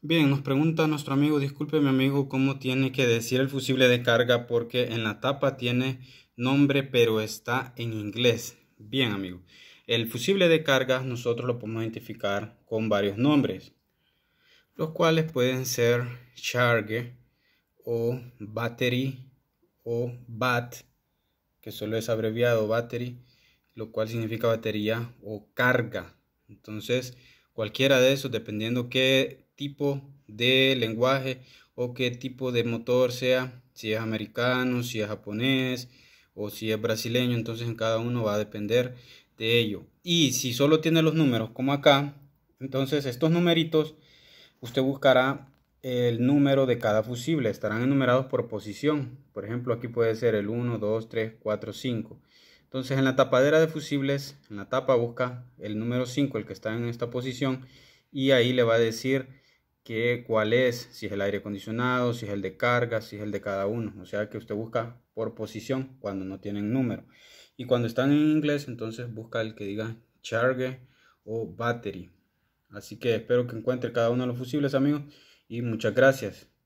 Bien, nos pregunta nuestro amigo, disculpe mi amigo, cómo tiene que decir el fusible de carga porque en la tapa tiene nombre pero está en inglés. Bien, amigo. El fusible de carga nosotros lo podemos identificar con varios nombres, los cuales pueden ser charge o battery o bat, que solo es abreviado battery, lo cual significa batería o carga. Entonces, cualquiera de esos, dependiendo qué tipo de lenguaje o qué tipo de motor sea, si es americano, si es japonés o si es brasileño, entonces en cada uno va a depender de ello. Y si solo tiene los números como acá, entonces estos numeritos, usted buscará el número de cada fusible, estarán enumerados por posición. Por ejemplo, aquí puede ser el 1, 2, 3, 4, 5. Entonces en la tapadera de fusibles, en la tapa busca el número 5, el que está en esta posición, y ahí le va a decir que cuál es, si es el aire acondicionado, si es el de carga, si es el de cada uno. O sea que usted busca por posición cuando no tienen número. Y cuando están en inglés, entonces busca el que diga charge o battery. Así que espero que encuentre cada uno de los fusibles, amigos. Y muchas gracias.